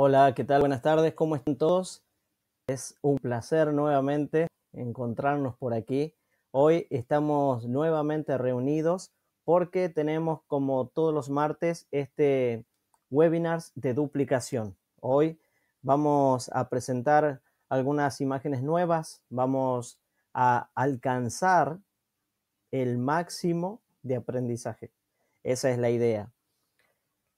Hola, ¿qué tal? Buenas tardes, ¿cómo están todos? Es un placer nuevamente encontrarnos por aquí. Hoy estamos nuevamente reunidos porque tenemos como todos los martes este webinars de duplicación. Hoy vamos a presentar algunas imágenes nuevas, vamos a alcanzar el máximo de aprendizaje. Esa es la idea.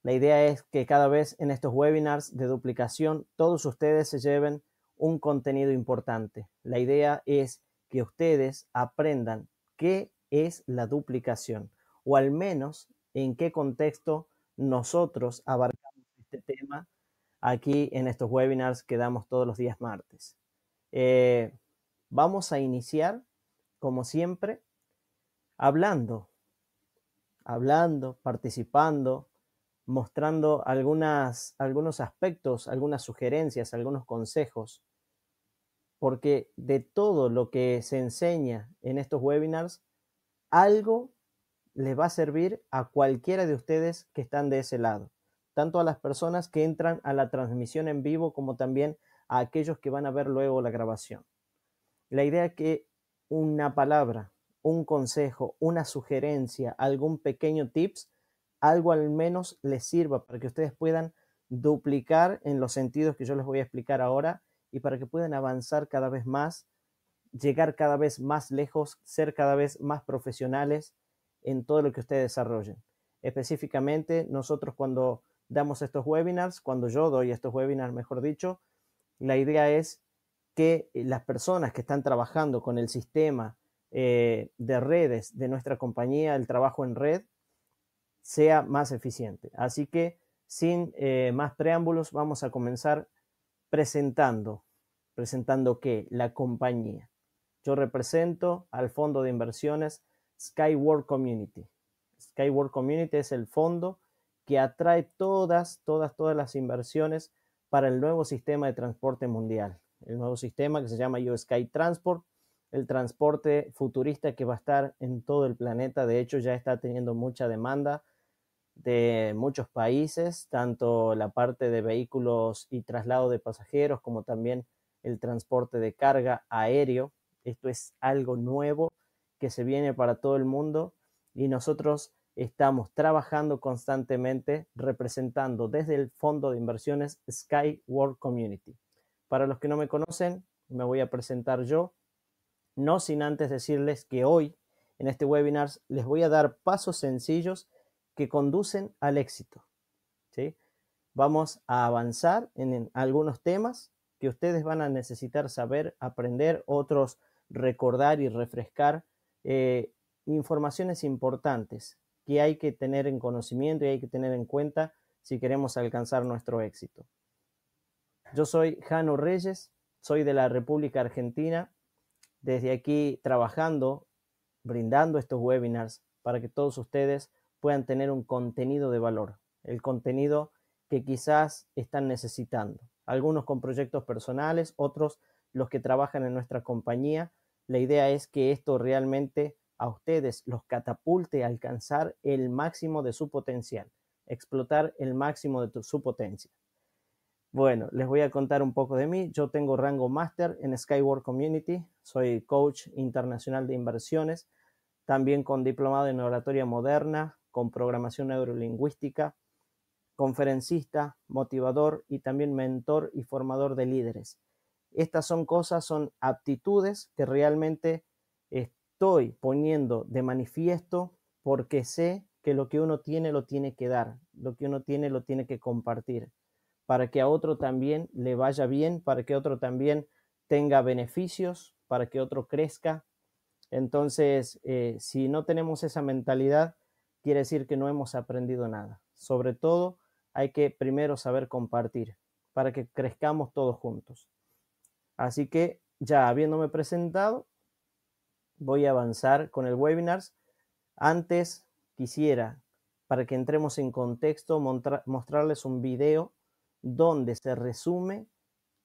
La idea es que cada vez en estos webinars de duplicación todos ustedes se lleven un contenido importante. La idea es que ustedes aprendan qué es la duplicación o al menos en qué contexto nosotros abarcamos este tema aquí en estos webinars que damos todos los días martes. Eh, vamos a iniciar, como siempre, hablando, hablando, participando, mostrando algunas, algunos aspectos, algunas sugerencias, algunos consejos, porque de todo lo que se enseña en estos webinars, algo les va a servir a cualquiera de ustedes que están de ese lado, tanto a las personas que entran a la transmisión en vivo como también a aquellos que van a ver luego la grabación. La idea es que una palabra, un consejo, una sugerencia, algún pequeño tips, algo al menos les sirva para que ustedes puedan duplicar en los sentidos que yo les voy a explicar ahora y para que puedan avanzar cada vez más, llegar cada vez más lejos, ser cada vez más profesionales en todo lo que ustedes desarrollen. Específicamente, nosotros cuando damos estos webinars, cuando yo doy estos webinars, mejor dicho, la idea es que eh, las personas que están trabajando con el sistema eh, de redes de nuestra compañía, el trabajo en red, sea más eficiente. Así que sin eh, más preámbulos vamos a comenzar presentando, presentando qué, la compañía. Yo represento al fondo de inversiones Skyward Community. Skyward Community es el fondo que atrae todas, todas, todas las inversiones para el nuevo sistema de transporte mundial. El nuevo sistema que se llama Sky Transport, el transporte futurista que va a estar en todo el planeta. De hecho, ya está teniendo mucha demanda de muchos países, tanto la parte de vehículos y traslado de pasajeros como también el transporte de carga aéreo. Esto es algo nuevo que se viene para todo el mundo y nosotros estamos trabajando constantemente representando desde el fondo de inversiones Sky Community. Para los que no me conocen, me voy a presentar yo, no sin antes decirles que hoy en este webinar les voy a dar pasos sencillos que conducen al éxito. Vamos a avanzar en, algunos temas que ustedes van a necesitar saber, aprender, otros recordar y refrescar eh, informaciones importantes que hay que tener en conocimiento y hay que tener en cuenta si queremos alcanzar nuestro éxito. Yo soy Jano Reyes, soy de la República Argentina, desde aquí trabajando, brindando estos webinars para que todos ustedes puedan tener un contenido de valor, el contenido que quizás están necesitando. Algunos con proyectos personales, otros los que trabajan en nuestra compañía. La idea es que esto realmente a ustedes los catapulte a alcanzar el máximo de su potencial, explotar el máximo de su potencia. Bueno, les voy a contar un poco de mí. Yo tengo rango máster en Skyward Community, soy coach internacional de inversiones, también con diplomado en oratoria moderna, con programación neurolingüística, conferencista, motivador y también mentor y formador de líderes. Estas son cosas, son aptitudes que realmente estoy poniendo de manifiesto porque sé que lo que uno tiene lo tiene que dar, lo que uno tiene lo tiene que compartir, para que a otro también le vaya bien, para que otro también tenga beneficios, para que otro crezca. Entonces, eh, si no tenemos esa mentalidad, quiere decir que no hemos aprendido nada. Sobre todo, hay que primero saber compartir para que crezcamos todos juntos. Así que ya habiéndome presentado, voy a avanzar con el webinar. Antes quisiera, para que entremos en contexto, mostrarles un video donde se resume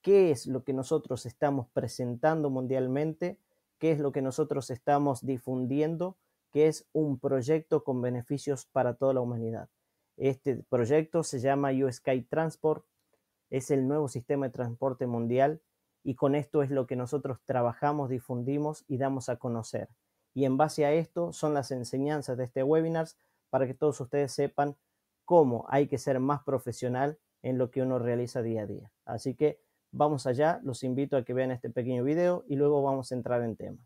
qué es lo que nosotros estamos presentando mundialmente, qué es lo que nosotros estamos difundiendo que es un proyecto con beneficios para toda la humanidad. Este proyecto se llama USky Transport, es el nuevo sistema de transporte mundial y con esto es lo que nosotros trabajamos, difundimos y damos a conocer. Y en base a esto son las enseñanzas de este webinar para que todos ustedes sepan cómo hay que ser más profesional en lo que uno realiza día a día. Así que vamos allá, los invito a que vean este pequeño video y luego vamos a entrar en tema.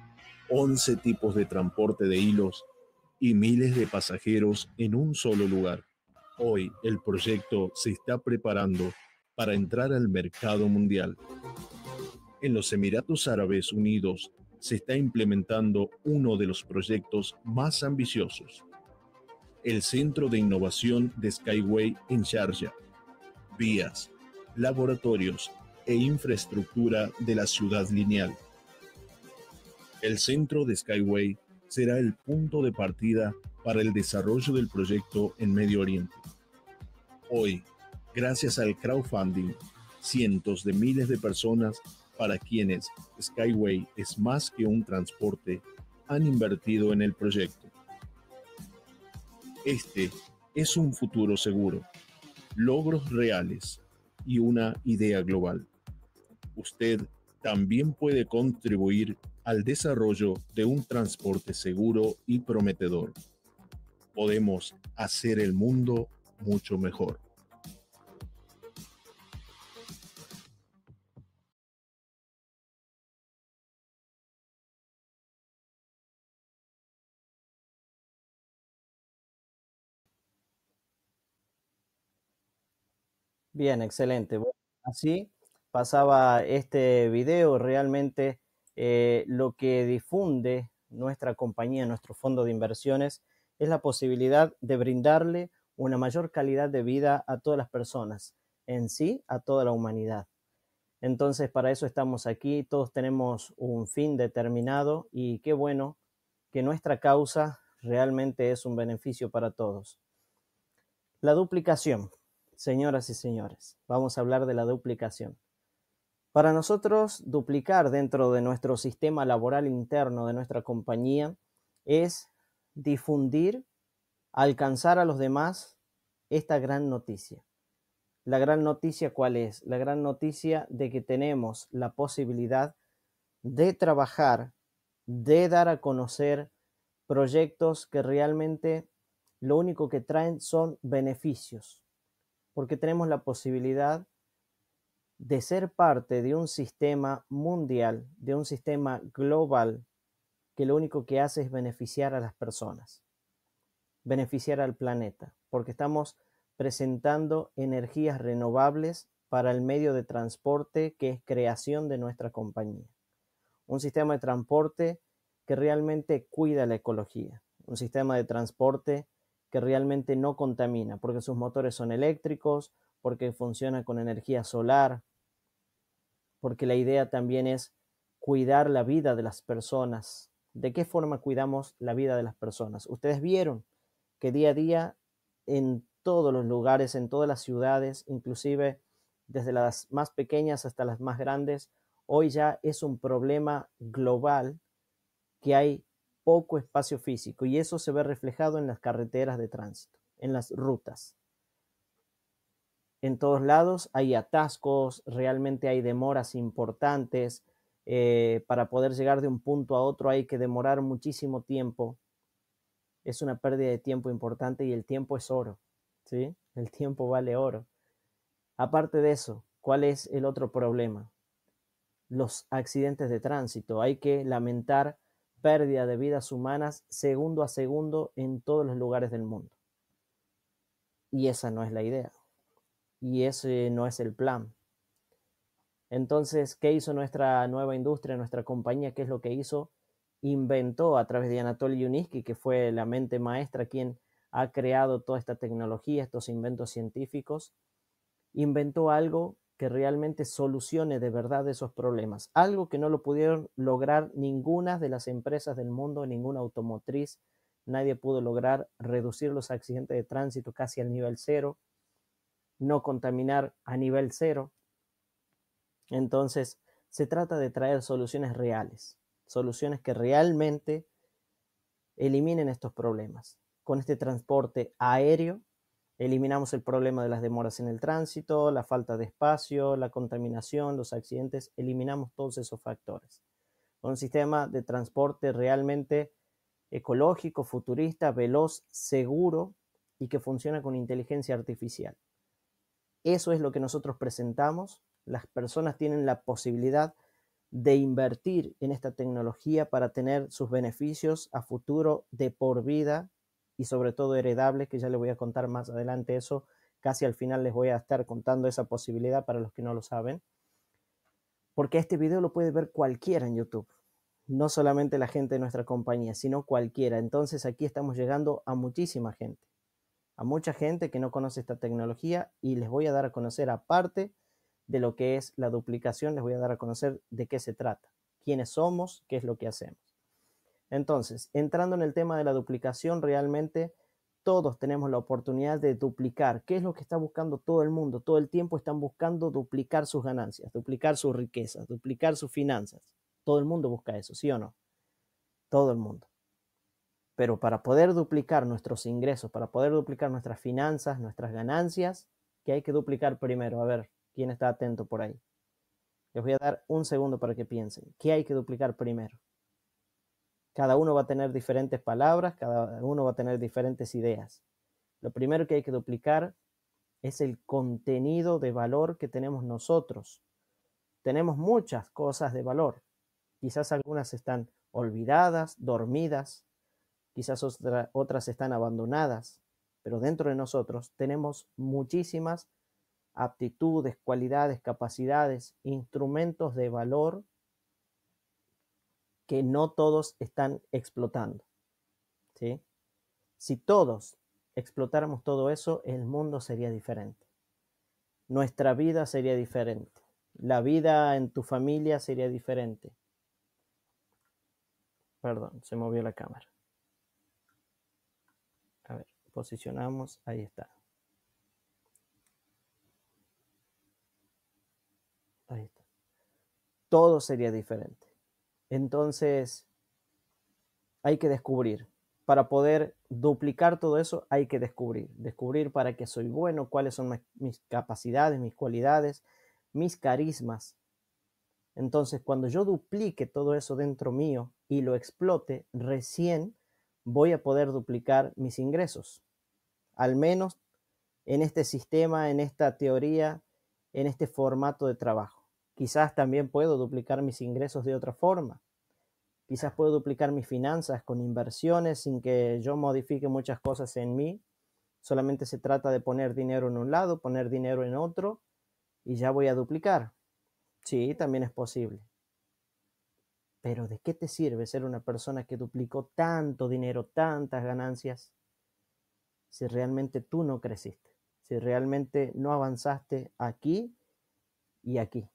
11 tipos de transporte de hilos y miles de pasajeros en un solo lugar. Hoy el proyecto se está preparando para entrar al mercado mundial. En los Emiratos Árabes Unidos se está implementando uno de los proyectos más ambiciosos, el Centro de Innovación de Skyway en Sharjah. Vías, laboratorios e infraestructura de la ciudad lineal. El centro de Skyway será el punto de partida para el desarrollo del proyecto en Medio Oriente. Hoy, gracias al crowdfunding, cientos de miles de personas para quienes Skyway es más que un transporte han invertido en el proyecto. Este es un futuro seguro, logros reales y una idea global. Usted también puede contribuir al desarrollo de un transporte seguro y prometedor. Podemos hacer el mundo mucho mejor. Bien, excelente. Así pasaba este video, realmente eh, lo que difunde nuestra compañía, nuestro fondo de inversiones, es la posibilidad de brindarle una mayor calidad de vida a todas las personas, en sí, a toda la humanidad. Entonces, para eso estamos aquí, todos tenemos un fin determinado y qué bueno que nuestra causa realmente es un beneficio para todos. La duplicación, señoras y señores, vamos a hablar de la duplicación. Para nosotros, duplicar dentro de nuestro sistema laboral interno de nuestra compañía es difundir, alcanzar a los demás esta gran noticia. La gran noticia cuál es? La gran noticia de que tenemos la posibilidad de trabajar, de dar a conocer proyectos que realmente lo único que traen son beneficios, porque tenemos la posibilidad de ser parte de un sistema mundial, de un sistema global, que lo único que hace es beneficiar a las personas, beneficiar al planeta, porque estamos presentando energías renovables para el medio de transporte que es creación de nuestra compañía. Un sistema de transporte que realmente cuida la ecología, un sistema de transporte que realmente no contamina, porque sus motores son eléctricos, porque funciona con energía solar, porque la idea también es cuidar la vida de las personas. ¿De qué forma cuidamos la vida de las personas? Ustedes vieron que día a día en todos los lugares, en todas las ciudades, inclusive desde las más pequeñas hasta las más grandes, hoy ya es un problema global que hay poco espacio físico y eso se ve reflejado en las carreteras de tránsito, en las rutas en todos lados, hay atascos, realmente hay demoras importantes. Eh, para poder llegar de un punto a otro hay que demorar muchísimo tiempo. Es una pérdida de tiempo importante y el tiempo es oro, ¿sí? El tiempo vale oro. Aparte de eso, ¿cuál es el otro problema? Los accidentes de tránsito. Hay que lamentar pérdida de vidas humanas segundo a segundo en todos los lugares del mundo. Y esa no es la idea y ese no es el plan. Entonces, ¿qué hizo nuestra nueva industria, nuestra compañía? ¿Qué es lo que hizo? Inventó a través de Anatoly Yunitsky, que fue la mente maestra quien ha creado toda esta tecnología, estos inventos científicos, inventó algo que realmente solucione de verdad esos problemas, algo que no lo pudieron lograr ninguna de las empresas del mundo, ninguna automotriz, nadie pudo lograr reducir los accidentes de tránsito casi al nivel cero, no contaminar a nivel cero. Entonces, se trata de traer soluciones reales, soluciones que realmente eliminen estos problemas. Con este transporte aéreo, eliminamos el problema de las demoras en el tránsito, la falta de espacio, la contaminación, los accidentes, eliminamos todos esos factores. un sistema de transporte realmente ecológico, futurista, veloz, seguro y que funciona con inteligencia artificial. Eso es lo que nosotros presentamos. Las personas tienen la posibilidad de invertir en esta tecnología para tener sus beneficios a futuro de por vida y sobre todo heredables, que ya les voy a contar más adelante eso. Casi al final les voy a estar contando esa posibilidad para los que no lo saben. Porque este video lo puede ver cualquiera en YouTube, no solamente la gente de nuestra compañía, sino cualquiera. Entonces aquí estamos llegando a muchísima gente a mucha gente que no conoce esta tecnología y les voy a dar a conocer aparte de lo que es la duplicación, les voy a dar a conocer de qué se trata, quiénes somos, qué es lo que hacemos. Entonces, entrando en el tema de la duplicación, realmente todos tenemos la oportunidad de duplicar. ¿Qué es lo que está buscando todo el mundo? Todo el tiempo están buscando duplicar sus ganancias, duplicar sus riquezas, duplicar sus finanzas. Todo el mundo busca eso, ¿sí o no? Todo el mundo. Pero para poder duplicar nuestros ingresos, para poder duplicar nuestras finanzas, nuestras ganancias, ¿qué hay que duplicar primero? A ver, ¿quién está atento por ahí? Les voy a dar un segundo para que piensen. ¿Qué hay que duplicar primero? Cada uno va a tener diferentes palabras, cada uno va a tener diferentes ideas. Lo primero que hay que duplicar es el contenido de valor que tenemos nosotros. Tenemos muchas cosas de valor. Quizás algunas están olvidadas, dormidas, quizás otras están abandonadas, pero dentro de nosotros tenemos muchísimas aptitudes, cualidades, capacidades, instrumentos de valor que no todos están explotando. ¿sí? Si todos explotáramos todo eso, el mundo sería diferente. Nuestra vida sería diferente. La vida en tu familia sería diferente. Perdón, se movió la cámara posicionamos, ahí está. Ahí está. Todo sería diferente. Entonces, hay que descubrir. Para poder duplicar todo eso, hay que descubrir. Descubrir para qué soy bueno, cuáles son mis capacidades, mis cualidades, mis carismas. Entonces, cuando yo duplique todo eso dentro mío y lo explote, recién voy a poder duplicar mis ingresos. Al menos en este sistema, en esta teoría, en este formato de trabajo. Quizás también puedo duplicar mis ingresos de otra forma. Quizás puedo duplicar mis finanzas con inversiones sin que yo modifique muchas cosas en mí. Solamente se trata de poner dinero en un lado, poner dinero en otro y ya voy a duplicar. Sí, también es posible. Pero ¿de qué te sirve ser una persona que duplicó tanto dinero, tantas ganancias, si realmente tú no creciste, si realmente no avanzaste aquí y aquí?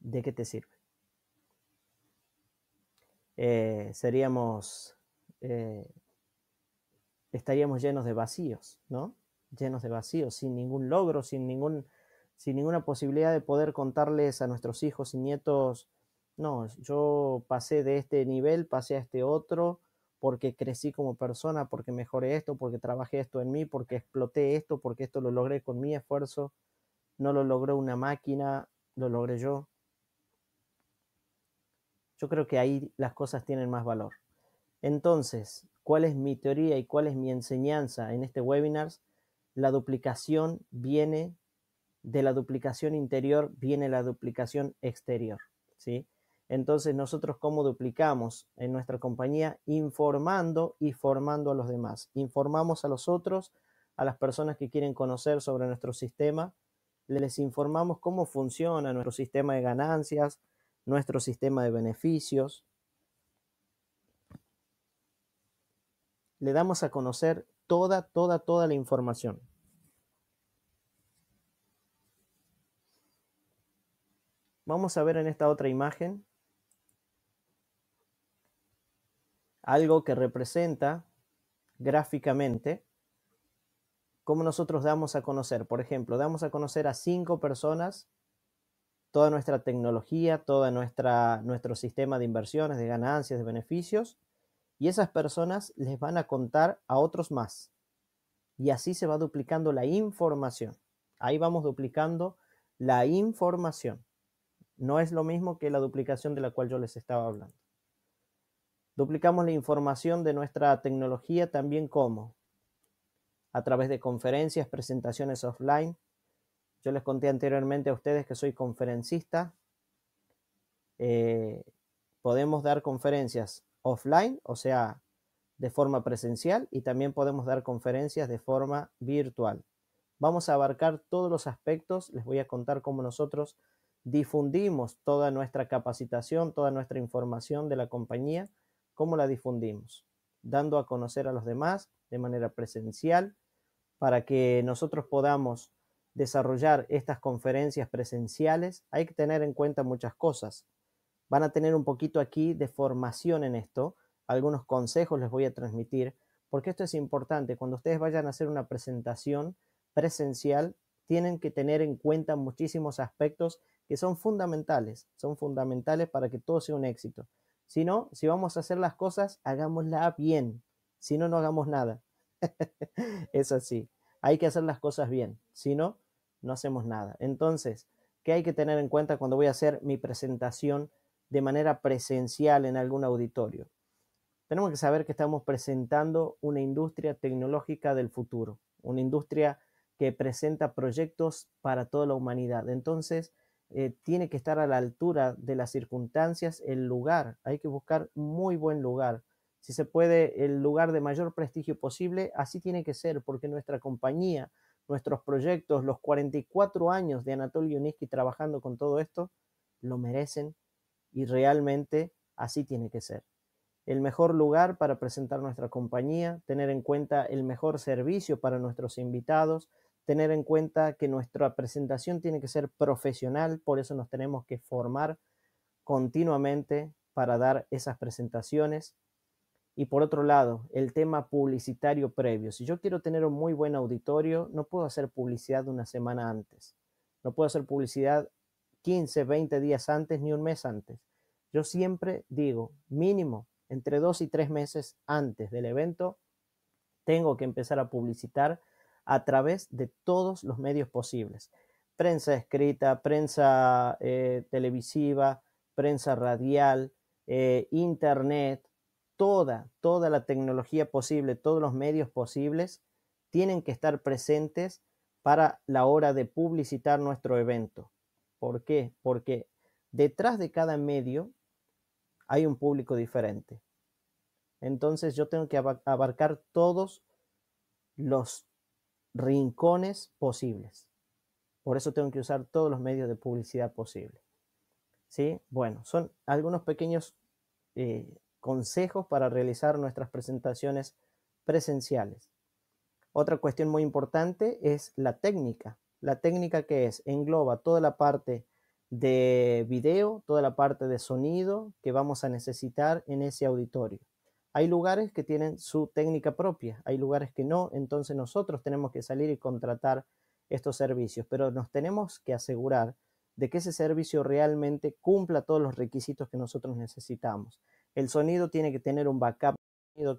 ¿De qué te sirve? Eh, seríamos, eh, estaríamos llenos de vacíos, ¿no? Llenos de vacíos, sin ningún logro, sin, ningún, sin ninguna posibilidad de poder contarles a nuestros hijos y nietos no, yo pasé de este nivel, pasé a este otro, porque crecí como persona, porque mejoré esto, porque trabajé esto en mí, porque exploté esto, porque esto lo logré con mi esfuerzo. No lo logró una máquina, lo logré yo. Yo creo que ahí las cosas tienen más valor. Entonces, ¿cuál es mi teoría y cuál es mi enseñanza en este webinar? La duplicación viene de la duplicación interior, viene la duplicación exterior, ¿sí? Entonces nosotros cómo duplicamos en nuestra compañía informando y formando a los demás. Informamos a los otros, a las personas que quieren conocer sobre nuestro sistema, les informamos cómo funciona nuestro sistema de ganancias, nuestro sistema de beneficios. Le damos a conocer toda, toda, toda la información. Vamos a ver en esta otra imagen algo que representa gráficamente cómo nosotros damos a conocer. Por ejemplo, damos a conocer a cinco personas toda nuestra tecnología, todo nuestro sistema de inversiones, de ganancias, de beneficios, y esas personas les van a contar a otros más. Y así se va duplicando la información. Ahí vamos duplicando la información. No es lo mismo que la duplicación de la cual yo les estaba hablando. Duplicamos la información de nuestra tecnología también como a través de conferencias, presentaciones offline. Yo les conté anteriormente a ustedes que soy conferencista. Eh, podemos dar conferencias offline, o sea, de forma presencial, y también podemos dar conferencias de forma virtual. Vamos a abarcar todos los aspectos. Les voy a contar cómo nosotros difundimos toda nuestra capacitación, toda nuestra información de la compañía ¿Cómo la difundimos? Dando a conocer a los demás de manera presencial para que nosotros podamos desarrollar estas conferencias presenciales. Hay que tener en cuenta muchas cosas. Van a tener un poquito aquí de formación en esto. Algunos consejos les voy a transmitir porque esto es importante. Cuando ustedes vayan a hacer una presentación presencial, tienen que tener en cuenta muchísimos aspectos que son fundamentales, son fundamentales para que todo sea un éxito. Si no, si vamos a hacer las cosas, hagámosla bien. Si no, no hagamos nada. es así. Hay que hacer las cosas bien. Si no, no hacemos nada. Entonces, ¿qué hay que tener en cuenta cuando voy a hacer mi presentación de manera presencial en algún auditorio? Tenemos que saber que estamos presentando una industria tecnológica del futuro, una industria que presenta proyectos para toda la humanidad. Entonces, eh, tiene que estar a la altura de las circunstancias el lugar. Hay que buscar muy buen lugar. Si se puede, el lugar de mayor prestigio posible, así tiene que ser, porque nuestra compañía, nuestros proyectos, los 44 años de Anatoly Uniski trabajando con todo esto, lo merecen y realmente así tiene que ser. El mejor lugar para presentar nuestra compañía, tener en cuenta el mejor servicio para nuestros invitados, tener en cuenta que nuestra presentación tiene que ser profesional, por eso nos tenemos que formar continuamente para dar esas presentaciones. Y por otro lado, el tema publicitario previo. Si yo quiero tener un muy buen auditorio, no puedo hacer publicidad una semana antes. No puedo hacer publicidad 15, 20 días antes ni un mes antes. Yo siempre digo, mínimo, entre dos y tres meses antes del evento, tengo que empezar a publicitar a través de todos los medios posibles. Prensa escrita, prensa eh, televisiva, prensa radial, eh, internet, toda, toda la tecnología posible, todos los medios posibles tienen que estar presentes para la hora de publicitar nuestro evento. ¿Por qué? Porque detrás de cada medio hay un público diferente. Entonces yo tengo que abarcar todos los rincones posibles. Por eso tengo que usar todos los medios de publicidad posibles. ¿Sí? Bueno, son algunos pequeños eh, consejos para realizar nuestras presentaciones presenciales. Otra cuestión muy importante es la técnica. La técnica que es, engloba toda la parte de video, toda la parte de sonido que vamos a necesitar en ese auditorio. Hay lugares que tienen su técnica propia, hay lugares que no, entonces nosotros tenemos que salir y contratar estos servicios, pero nos tenemos que asegurar de que ese servicio realmente cumpla todos los requisitos que nosotros necesitamos. El sonido tiene que tener un backup,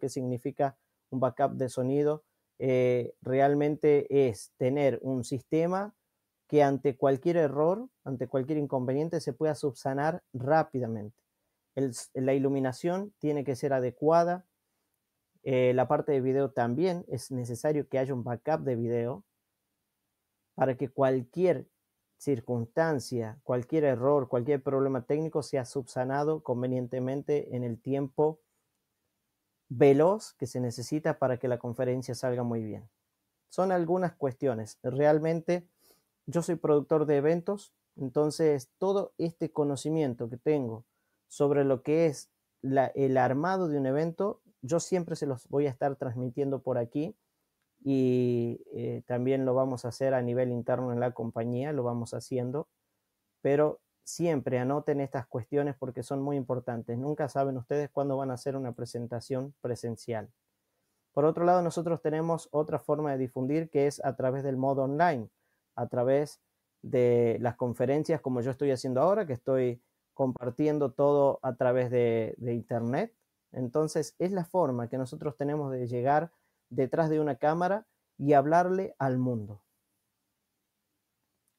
¿qué significa un backup de sonido, eh, realmente es tener un sistema que ante cualquier error, ante cualquier inconveniente, se pueda subsanar rápidamente la iluminación tiene que ser adecuada, eh, la parte de video también es necesario que haya un backup de video para que cualquier circunstancia, cualquier error, cualquier problema técnico sea subsanado convenientemente en el tiempo veloz que se necesita para que la conferencia salga muy bien. Son algunas cuestiones. Realmente yo soy productor de eventos, entonces todo este conocimiento que tengo sobre lo que es el armado de un evento, yo siempre se los voy a estar transmitiendo por aquí y eh, también lo vamos a hacer a nivel interno en la compañía, lo vamos haciendo, pero siempre anoten estas cuestiones porque son muy importantes. Nunca saben ustedes cuándo van a hacer una presentación presencial. Por otro lado, nosotros tenemos otra forma de difundir que es a través del modo online, a través de las conferencias como yo estoy haciendo ahora, que estoy compartiendo todo a través de, Internet. Entonces es la forma que nosotros tenemos de llegar detrás de una cámara y hablarle al mundo,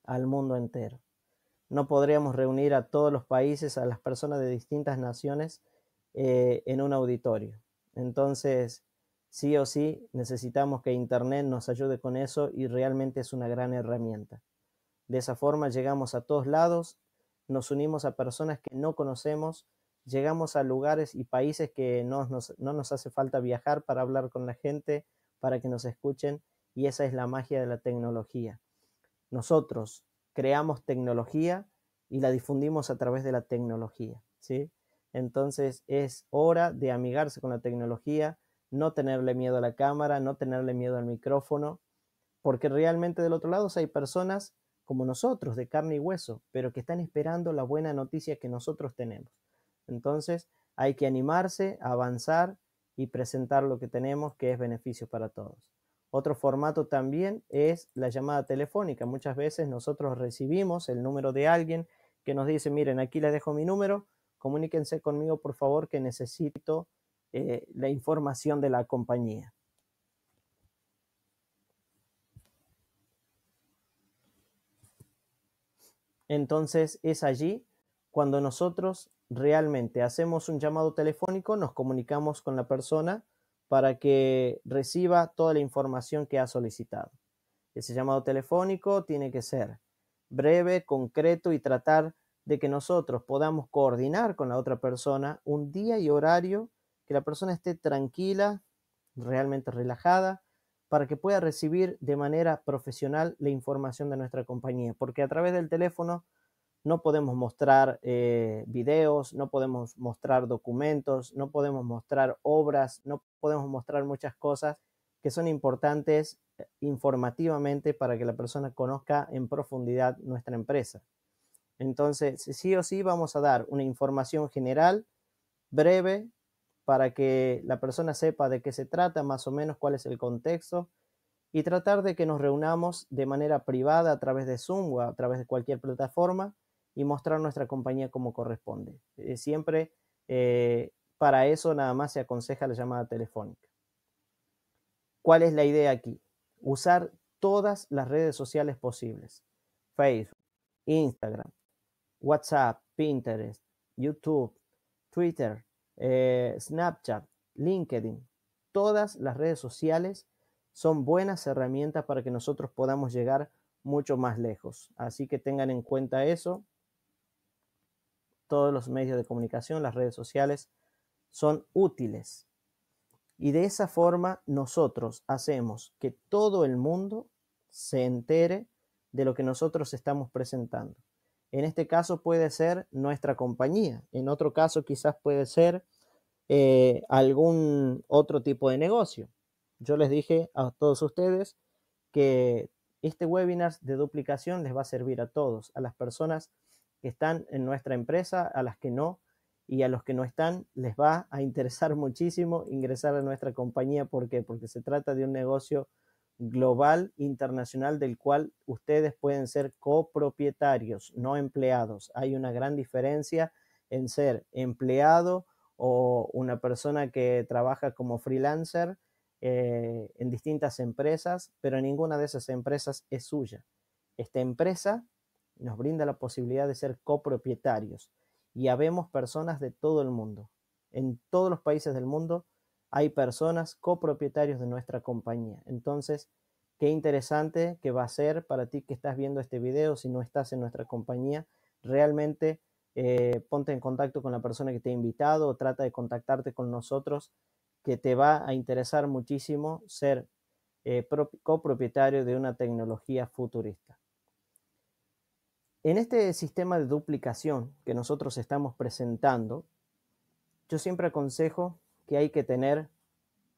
al mundo entero. No podríamos reunir a todos los países, a las personas de distintas naciones eh, en un auditorio. Entonces, sí o sí, necesitamos que Internet nos ayude con eso y realmente es una gran herramienta. De esa forma llegamos a todos lados nos unimos a personas que no conocemos, llegamos a lugares y países que no nos, hace falta viajar para hablar con la gente, para que nos escuchen, y esa es la magia de la tecnología. Nosotros creamos tecnología y la difundimos a través de la tecnología, ¿sí? Entonces es hora de amigarse con la tecnología, no tenerle miedo a la cámara, no tenerle miedo al micrófono, porque realmente del otro lado hay personas como nosotros, de carne y hueso, pero que están esperando la buena noticia que nosotros tenemos. Entonces, hay que animarse, avanzar y presentar lo que tenemos, que es beneficio para todos. Otro formato también es la llamada telefónica. Muchas veces nosotros recibimos el número de alguien que nos dice, miren, aquí les dejo mi número, comuníquense conmigo por favor que necesito eh, la información de la compañía. Entonces es allí cuando nosotros realmente hacemos un llamado telefónico, nos comunicamos con la persona para que reciba toda la información que ha solicitado. Ese llamado telefónico tiene que ser breve, concreto y tratar de que nosotros podamos coordinar con la otra persona un día y horario, que la persona esté tranquila, realmente relajada, para que pueda recibir de manera profesional la información de nuestra compañía, porque a través del teléfono no podemos mostrar eh, videos, no podemos mostrar documentos, no podemos mostrar obras, no podemos mostrar muchas cosas que son importantes eh, informativamente para que la persona conozca en profundidad nuestra empresa. Entonces, sí o sí vamos a dar una información general, breve, para que la persona sepa de qué se trata, más o menos cuál es el contexto, y tratar de que nos reunamos de manera privada a través de Zoom o a través de cualquier plataforma y mostrar nuestra compañía como corresponde. Eh, siempre eh, para eso nada más se aconseja la llamada telefónica. ¿Cuál es la idea aquí? Usar todas las redes sociales posibles. Facebook, Instagram, WhatsApp, Pinterest, YouTube, Twitter, eh, Snapchat, LinkedIn, todas las redes sociales son buenas herramientas para que nosotros podamos llegar mucho más lejos. Así que tengan en cuenta eso. Todos los medios de comunicación, las redes sociales son útiles. Y de esa forma nosotros hacemos que todo el mundo se entere de lo que nosotros estamos presentando. En este caso puede ser nuestra compañía, en otro caso quizás puede ser eh, algún otro tipo de negocio. Yo les dije a todos ustedes que este webinar de duplicación les va a servir a todos, a las personas que están en nuestra empresa, a las que no, y a los que no están les va a interesar muchísimo ingresar a nuestra compañía. ¿Por qué? Porque se trata de un negocio global internacional del cual ustedes pueden ser copropietarios, no empleados. Hay una gran diferencia en ser empleado o una persona que trabaja como freelancer eh, en distintas empresas, pero ninguna de esas empresas es suya. Esta empresa nos brinda la posibilidad de ser copropietarios y habemos personas de todo el mundo. En todos los países del mundo hay personas copropietarios de nuestra compañía. Entonces, qué interesante que va a ser para ti que estás viendo este video, si no estás en nuestra compañía, realmente eh, ponte en contacto con la persona que te ha invitado o trata de contactarte con nosotros, que te va a interesar muchísimo ser eh, copropietario de una tecnología futurista. En este sistema de duplicación que nosotros estamos presentando, yo siempre aconsejo que hay que tener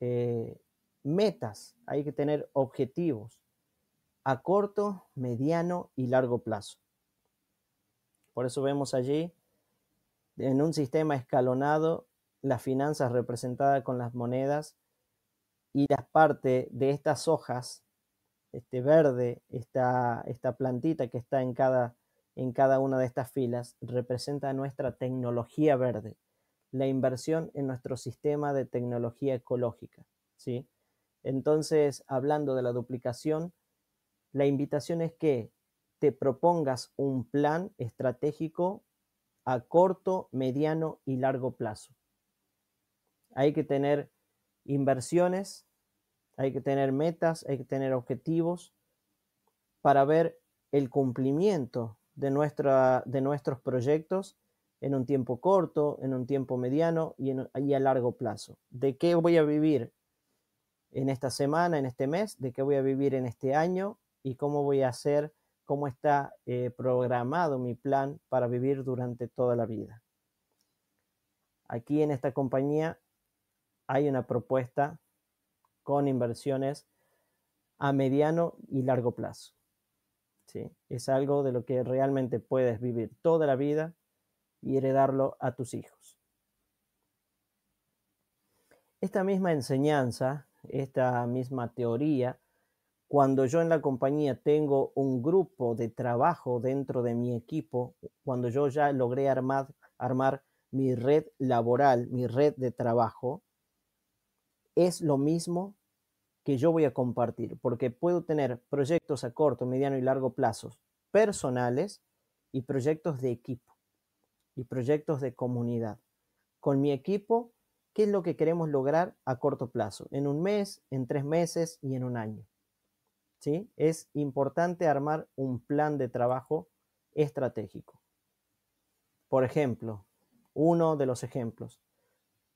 eh, metas, hay que tener objetivos a corto, mediano y largo plazo. Por eso vemos allí, en un sistema escalonado, las finanzas representadas con las monedas y la parte de estas hojas, este verde, esta, esta plantita que está en cada, en cada una de estas filas, representa nuestra tecnología verde la inversión en nuestro sistema de tecnología ecológica. ¿sí? Entonces, hablando de la duplicación, la invitación es que te propongas un plan estratégico a corto, mediano y largo plazo. Hay que tener inversiones, hay que tener metas, hay que tener objetivos para ver el cumplimiento de, nuestra, de nuestros proyectos en un tiempo corto, en un tiempo mediano y, a largo plazo. ¿De qué voy a vivir en esta semana, en este mes? ¿De qué voy a vivir en este año? ¿Y cómo voy a hacer, cómo está eh, programado mi plan para vivir durante toda la vida? Aquí en esta compañía hay una propuesta con inversiones a mediano y largo plazo. ¿sí? Es algo de lo que realmente puedes vivir toda la vida y heredarlo a tus hijos. Esta misma enseñanza, esta misma teoría, cuando yo en la compañía tengo un grupo de trabajo dentro de mi equipo, cuando yo ya logré armar, mi red laboral, mi red de trabajo, es lo mismo que yo voy a compartir, porque puedo tener proyectos a corto, mediano y largo plazos personales y proyectos de equipo y proyectos de comunidad. Con mi equipo, ¿qué es lo que queremos lograr a corto plazo? En un mes, en tres meses y en un año. ¿Sí? Es importante armar un plan de trabajo estratégico. Por ejemplo, uno de los ejemplos.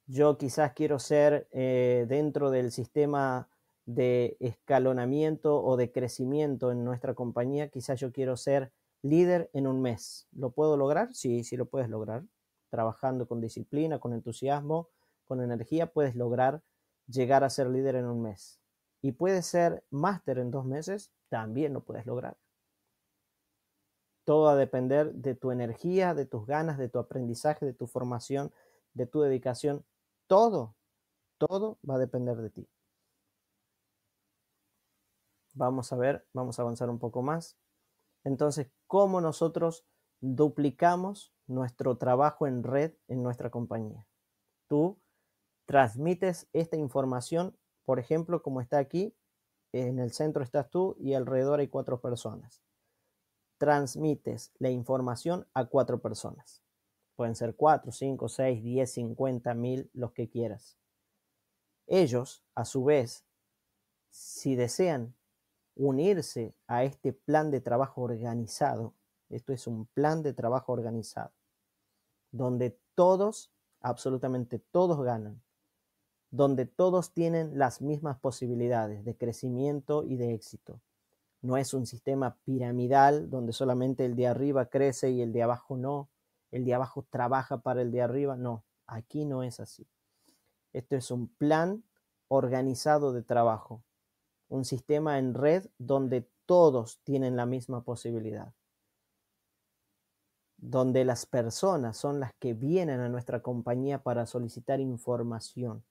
Yo quizás quiero ser eh, dentro del sistema de escalonamiento o de crecimiento en nuestra compañía, quizás yo quiero ser líder en un mes. ¿Lo puedo lograr? Sí, sí lo puedes lograr. Trabajando con disciplina, con entusiasmo, con energía, puedes lograr llegar a ser líder en un mes. Y puedes ser máster en dos meses, también lo puedes lograr. Todo va a depender de tu energía, de tus ganas, de tu aprendizaje, de tu formación, de tu dedicación. Todo, todo va a depender de ti. Vamos a ver, vamos a avanzar un poco más. Entonces, cómo nosotros duplicamos nuestro trabajo en red en nuestra compañía. Tú transmites esta información, por ejemplo, como está aquí, en el centro estás tú y alrededor hay cuatro personas. Transmites la información a cuatro personas. Pueden ser cuatro, cinco, seis, diez, cincuenta, mil, los que quieras. Ellos, a su vez, si desean unirse a este plan de trabajo organizado. Esto es un plan de trabajo organizado, donde todos, absolutamente todos ganan, donde todos tienen las mismas posibilidades de crecimiento y de éxito. No es un sistema piramidal donde solamente el de arriba crece y el de abajo no, el de abajo trabaja para el de arriba, no, aquí no es así. Esto es un plan organizado de trabajo, un sistema en red donde todos tienen la misma posibilidad, donde las personas son las que vienen a nuestra compañía para solicitar información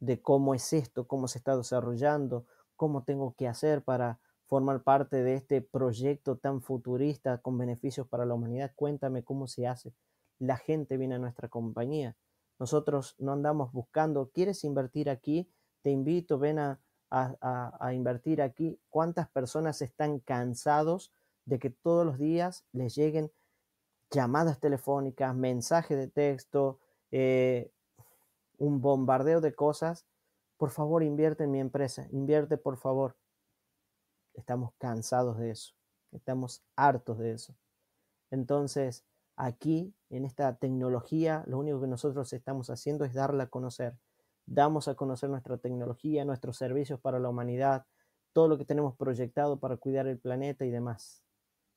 de cómo es esto, cómo se está desarrollando, cómo tengo que hacer para formar parte de este proyecto tan futurista con beneficios para la humanidad. Cuéntame cómo se hace. La gente viene a nuestra compañía. Nosotros no andamos buscando, ¿quieres invertir aquí? Te invito, ven a, a, invertir aquí, cuántas personas están cansados de que todos los días les lleguen llamadas telefónicas, mensajes de texto, eh, un bombardeo de cosas. Por favor, invierte en mi empresa, invierte por favor. Estamos cansados de eso, estamos hartos de eso. Entonces, aquí, en esta tecnología, lo único que nosotros estamos haciendo es darla a conocer damos a conocer nuestra tecnología, nuestros servicios para la humanidad, todo lo que tenemos proyectado para cuidar el planeta y demás.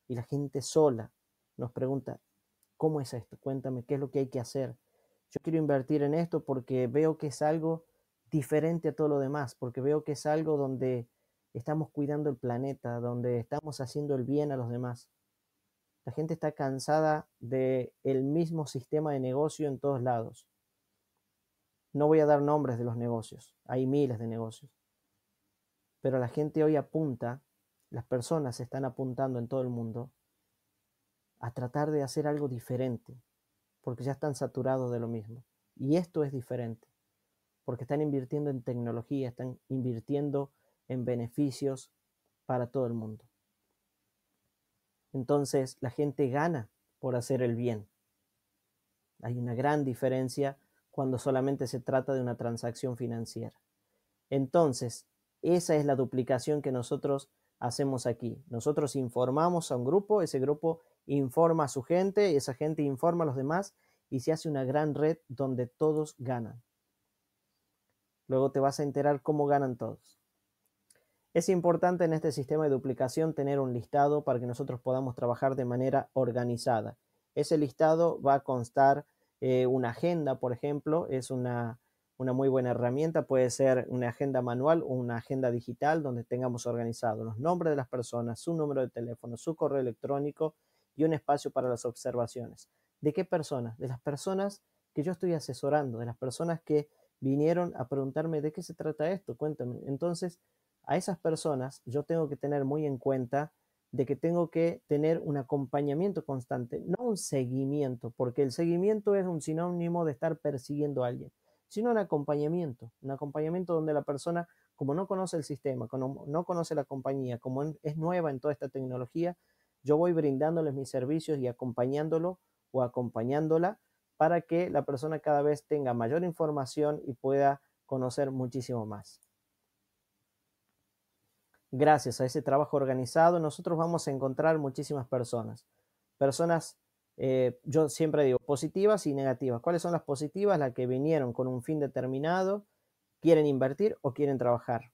Y la gente sola nos pregunta, ¿cómo es esto? Cuéntame, ¿qué es lo que hay que hacer? Yo quiero invertir en esto porque veo que es algo diferente a todo lo demás, porque veo que es algo donde estamos cuidando el planeta, donde estamos haciendo el bien a los demás. La gente está cansada del el mismo sistema de negocio en todos lados. No voy a dar nombres de los negocios, hay miles de negocios. Pero la gente hoy apunta, las personas se están apuntando en todo el mundo a tratar de hacer algo diferente, porque ya están saturados de lo mismo. Y esto es diferente, porque están invirtiendo en tecnología, están invirtiendo en beneficios para todo el mundo. Entonces la gente gana por hacer el bien. Hay una gran diferencia cuando solamente se trata de una transacción financiera. Entonces, esa es la duplicación que nosotros hacemos aquí. Nosotros informamos a un grupo, ese grupo informa a su gente, esa gente informa a los demás y se hace una gran red donde todos ganan. Luego te vas a enterar cómo ganan todos. Es importante en este sistema de duplicación tener un listado para que nosotros podamos trabajar de manera organizada. Ese listado va a constar eh, una agenda, por ejemplo, es una, una muy buena herramienta. Puede ser una agenda manual o una agenda digital donde tengamos organizado los nombres de las personas, su número de teléfono, su correo electrónico y un espacio para las observaciones. ¿De qué personas? De las personas que yo estoy asesorando, de las personas que vinieron a preguntarme de qué se trata esto, cuéntame. Entonces, a esas personas yo tengo que tener muy en cuenta de que tengo que tener un acompañamiento constante, no un seguimiento, porque el seguimiento es un sinónimo de estar persiguiendo a alguien, sino un acompañamiento, un acompañamiento donde la persona, como no conoce el sistema, como no conoce la compañía, como es nueva en toda esta tecnología, yo voy brindándoles mis servicios y acompañándolo o acompañándola para que la persona cada vez tenga mayor información y pueda conocer muchísimo más gracias a ese trabajo organizado, nosotros vamos a encontrar muchísimas personas. Personas, eh, yo siempre digo, positivas y negativas. ¿Cuáles son las positivas? Las que vinieron con un fin determinado, quieren invertir o quieren trabajar.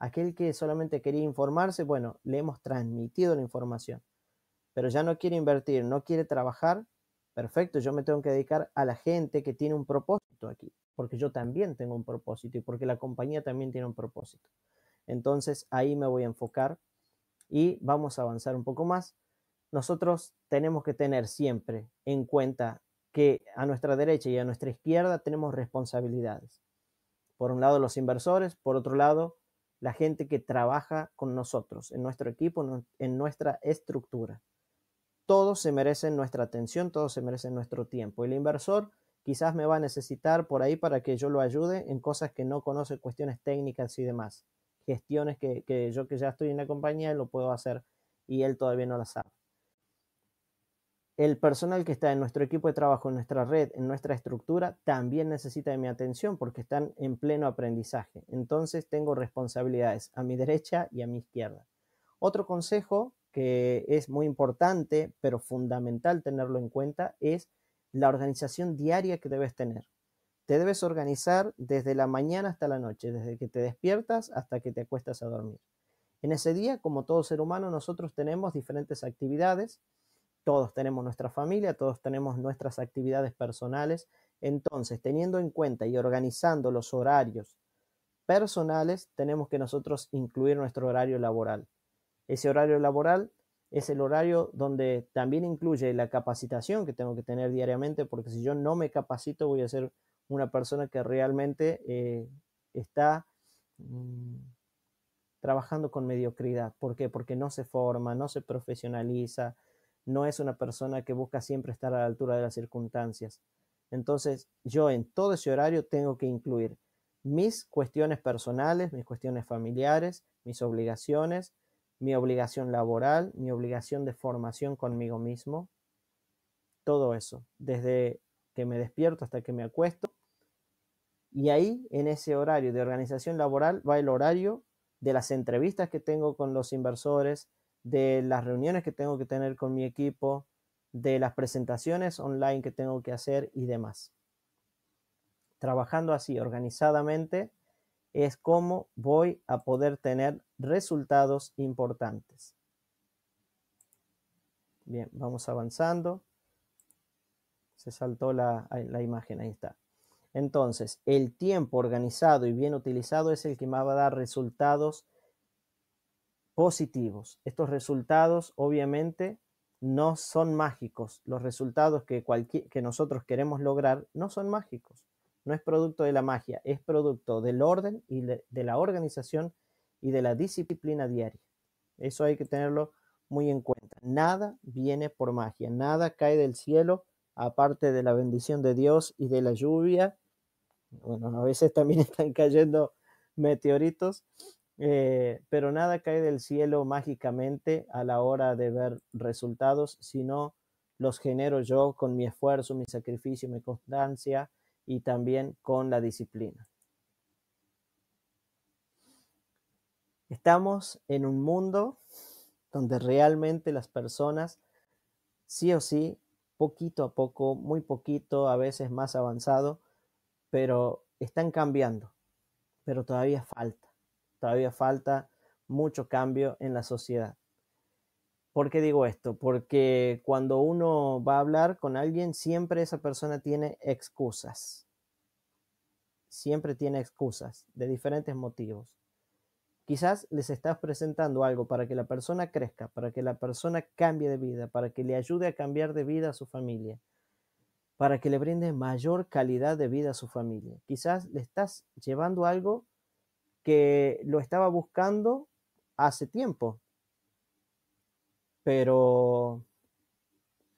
Aquel que solamente quería informarse, bueno, le hemos transmitido la información, pero ya no quiere invertir, no quiere trabajar, perfecto, yo me tengo que dedicar a la gente que tiene un propósito aquí, porque yo también tengo un propósito y porque la compañía también tiene un propósito. Entonces ahí me voy a enfocar y vamos a avanzar un poco más. Nosotros tenemos que tener siempre en cuenta que a nuestra derecha y a nuestra izquierda tenemos responsabilidades. Por un lado los inversores, por otro lado la gente que trabaja con nosotros, en nuestro equipo, en nuestra estructura. Todos se merecen nuestra atención, todos se merecen nuestro tiempo. El inversor quizás me va a necesitar por ahí para que yo lo ayude en cosas que no conoce, cuestiones técnicas y demás gestiones que, yo que ya estoy en la compañía lo puedo hacer y él todavía no las sabe. El personal que está en nuestro equipo de trabajo, en nuestra red, en nuestra estructura, también necesita de mi atención porque están en pleno aprendizaje. Entonces tengo responsabilidades a mi derecha y a mi izquierda. Otro consejo que es muy importante, pero fundamental tenerlo en cuenta, es la organización diaria que debes tener. Te debes organizar desde la mañana hasta la noche, desde que te despiertas hasta que te acuestas a dormir. En ese día, como todo ser humano, nosotros tenemos diferentes actividades, todos tenemos nuestra familia, todos tenemos nuestras actividades personales. Entonces, teniendo en cuenta y organizando los horarios personales, tenemos que nosotros incluir nuestro horario laboral. Ese horario laboral es el horario donde también incluye la capacitación que tengo que tener diariamente, porque si yo no me capacito voy a ser una persona que realmente eh, está mm, trabajando con mediocridad. ¿Por qué? Porque no se forma, no se profesionaliza, no es una persona que busca siempre estar a la altura de las circunstancias. Entonces, yo en todo ese horario tengo que incluir mis cuestiones personales, mis cuestiones familiares, mis obligaciones, mi obligación laboral, mi obligación de formación conmigo mismo, todo eso, desde que me despierto hasta que me acuesto. Y ahí, en ese horario de organización laboral, va el horario de las entrevistas que tengo con los inversores, de las reuniones que tengo que tener con mi equipo, de las presentaciones online que tengo que hacer y demás. Trabajando así organizadamente es como voy a poder tener resultados importantes. Bien, vamos avanzando. Se saltó la, imagen, ahí está. Entonces, el tiempo organizado y bien utilizado es el que más va a dar resultados positivos. Estos resultados, obviamente, no son mágicos. Los resultados que, que nosotros queremos lograr no son mágicos. No es producto de la magia, es producto del orden y de, de la organización y de la disciplina diaria. Eso hay que tenerlo muy en cuenta. Nada viene por magia, nada cae del cielo aparte de la bendición de Dios y de la lluvia, bueno, a veces también están cayendo meteoritos, eh, pero nada cae del cielo mágicamente a la hora de ver resultados, sino los genero yo con mi esfuerzo, mi sacrificio, mi constancia y también con la disciplina. Estamos en un mundo donde realmente las personas sí o sí poquito a poco, muy poquito, a veces más avanzado, pero están cambiando, pero todavía falta, todavía falta mucho cambio en la sociedad. ¿Por qué digo esto? Porque cuando uno va a hablar con alguien, siempre esa persona tiene excusas. Siempre tiene excusas de diferentes motivos. Quizás les estás presentando algo para que la persona crezca, para que la persona cambie de vida, para que le ayude a cambiar de vida a su familia, para que le brinde mayor calidad de vida a su familia. Quizás le estás llevando algo que lo estaba buscando hace tiempo, pero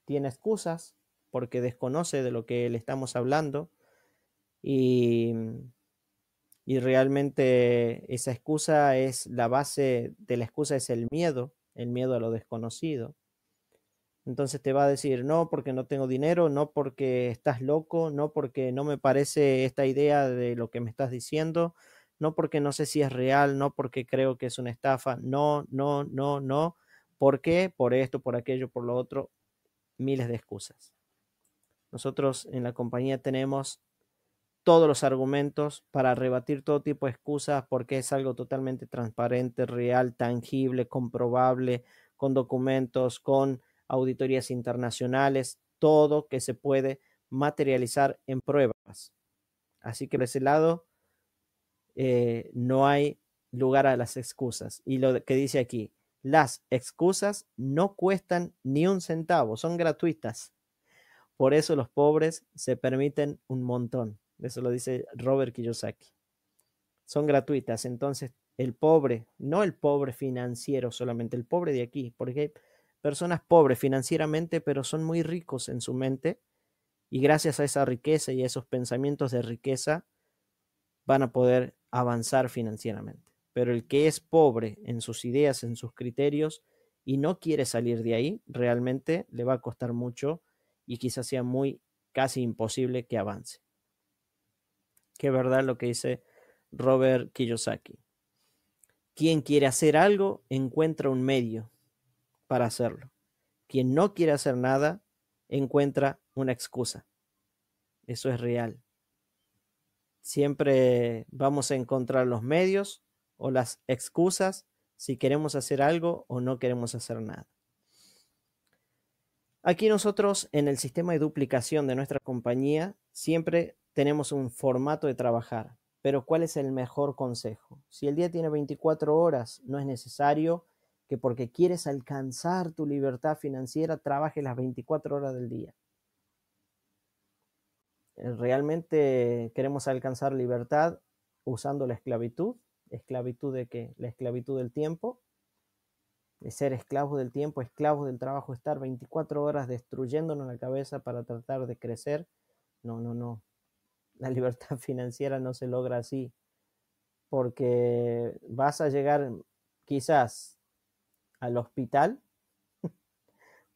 tiene excusas porque desconoce de lo que le estamos hablando y y realmente esa excusa es la base de la excusa es el miedo, el miedo a lo desconocido. Entonces te va a decir, no porque no tengo dinero, no porque estás loco, no porque no me parece esta idea de lo que me estás diciendo, no porque no sé si es real, no porque creo que es una estafa, no, no, no, no, ¿por qué? Por esto, por aquello, por lo otro, miles de excusas. Nosotros en la compañía tenemos todos los argumentos para rebatir todo tipo de excusas porque es algo totalmente transparente, real, tangible, comprobable, con documentos, con auditorías internacionales, todo que se puede materializar en pruebas. Así que por ese lado eh, no hay lugar a las excusas. Y lo que dice aquí, las excusas no cuestan ni un centavo, son gratuitas. Por eso los pobres se permiten un montón. Eso lo dice Robert Kiyosaki. Son gratuitas. Entonces, el pobre, no el pobre financiero solamente, el pobre de aquí, porque hay personas pobres financieramente, pero son muy ricos en su mente y gracias a esa riqueza y a esos pensamientos de riqueza van a poder avanzar financieramente. Pero el que es pobre en sus ideas, en sus criterios y no quiere salir de ahí, realmente le va a costar mucho y quizás sea muy casi imposible que avance que verdad lo que dice Robert Kiyosaki. Quien quiere hacer algo encuentra un medio para hacerlo. Quien no quiere hacer nada encuentra una excusa. Eso es real. Siempre vamos a encontrar los medios o las excusas si queremos hacer algo o no queremos hacer nada. Aquí nosotros en el sistema de duplicación de nuestra compañía siempre tenemos un formato de trabajar, pero ¿cuál es el mejor consejo? Si el día tiene 24 horas, no es necesario que porque quieres alcanzar tu libertad financiera, trabajes las 24 horas del día. Eh, ¿Realmente queremos alcanzar libertad usando la esclavitud? ¿Esclavitud de qué? La esclavitud del tiempo, de ser esclavos del tiempo, esclavos del trabajo, estar 24 horas destruyéndonos la cabeza para tratar de crecer. No, no, no. La libertad financiera no se logra así, porque vas a llegar quizás al hospital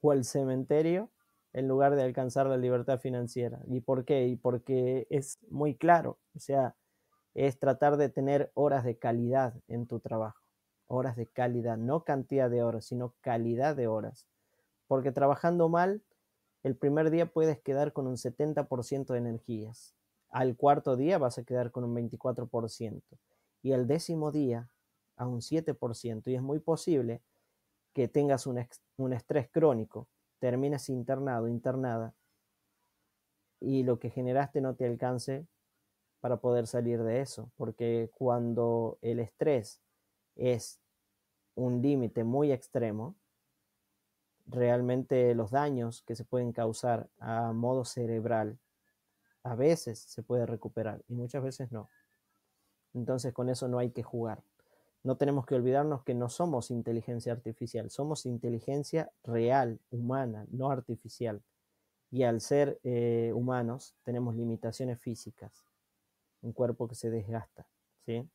o al cementerio en lugar de alcanzar la libertad financiera. ¿Y por qué? Y porque es muy claro, o sea, es tratar de tener horas de calidad en tu trabajo, horas de calidad, no cantidad de horas, sino calidad de horas. Porque trabajando mal, el primer día puedes quedar con un 70% de energías. Al cuarto día vas a quedar con un 24% y al décimo día a un 7% y es muy posible que tengas un, un estrés crónico, termines internado, internada y lo que generaste no te alcance para poder salir de eso, porque cuando el estrés es un límite muy extremo, realmente los daños que se pueden causar a modo cerebral a veces se puede recuperar y muchas veces no. Entonces con eso no hay que jugar. No tenemos que olvidarnos que no somos inteligencia artificial, somos inteligencia real, humana, no artificial. Y al ser eh, humanos tenemos limitaciones físicas, un cuerpo que se desgasta. ¿sí?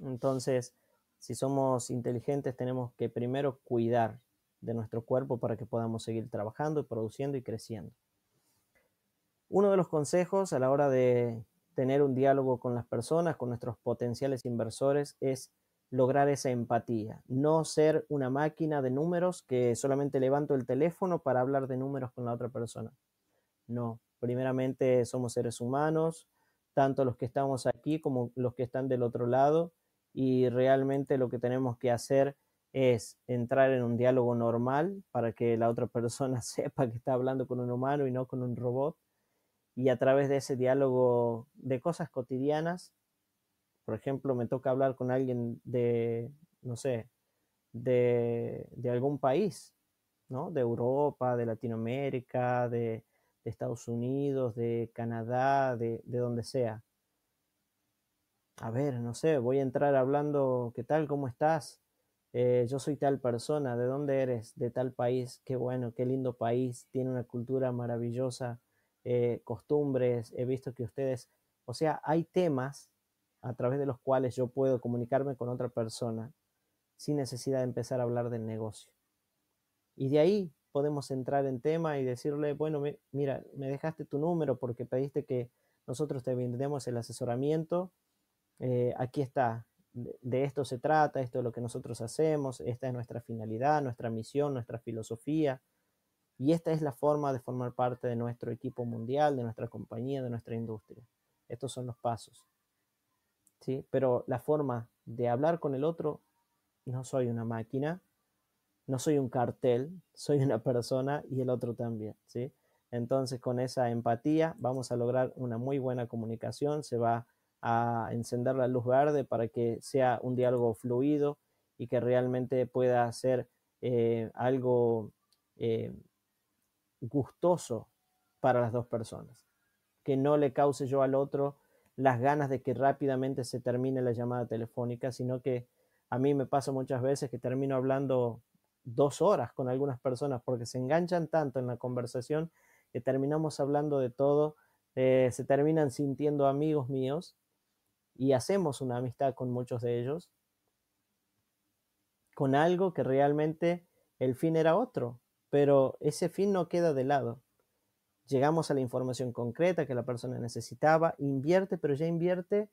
Entonces, si somos inteligentes tenemos que primero cuidar de nuestro cuerpo para que podamos seguir trabajando produciendo y creciendo. Uno de los consejos a la hora de tener un diálogo con las personas, con nuestros potenciales inversores, es lograr esa empatía, no ser una máquina de números que solamente levanto el teléfono para hablar de números con la otra persona. No, primeramente somos seres humanos, tanto los que estamos aquí como los que están del otro lado, y realmente lo que tenemos que hacer es entrar en un diálogo normal para que la otra persona sepa que está hablando con un humano y no con un robot y a través de ese diálogo de cosas cotidianas, por ejemplo, me toca hablar con alguien de, no sé, de, algún país, ¿no? De Europa, de Latinoamérica, de, Estados Unidos, de Canadá, de, donde sea. A ver, no sé, voy a entrar hablando, ¿qué tal? ¿Cómo estás? Eh, yo soy tal persona, ¿de dónde eres? De tal país, qué bueno, qué lindo país, tiene una cultura maravillosa eh, costumbres, he visto que ustedes, o sea, hay temas a través de los cuales yo puedo comunicarme con otra persona sin necesidad de empezar a hablar del negocio. Y de ahí podemos entrar en tema y decirle, bueno, mira, me dejaste tu número porque pediste que nosotros te brindemos el asesoramiento, eh, aquí está, de esto se trata, esto es lo que nosotros hacemos, esta es nuestra finalidad, nuestra misión, nuestra filosofía, y esta es la forma de formar parte de nuestro equipo mundial, de nuestra compañía, de nuestra industria. Estos son los pasos. ¿sí? Pero la forma de hablar con el otro, no soy una máquina, no soy un cartel, soy una persona y el otro también. ¿sí? Entonces con esa empatía vamos a lograr una muy buena comunicación, se va a encender la luz verde para que sea un diálogo fluido y que realmente pueda ser eh, algo... Eh, gustoso para las dos personas, que no le cause yo al otro las ganas de que rápidamente se termine la llamada telefónica, sino que a mí me pasa muchas veces que termino hablando dos horas con algunas personas porque se enganchan tanto en la conversación que terminamos hablando de todo, eh, se terminan sintiendo amigos míos y hacemos una amistad con muchos de ellos, con algo que realmente el fin era otro, pero ese fin no queda de lado. Llegamos a la información concreta que la persona necesitaba, invierte, pero ya invierte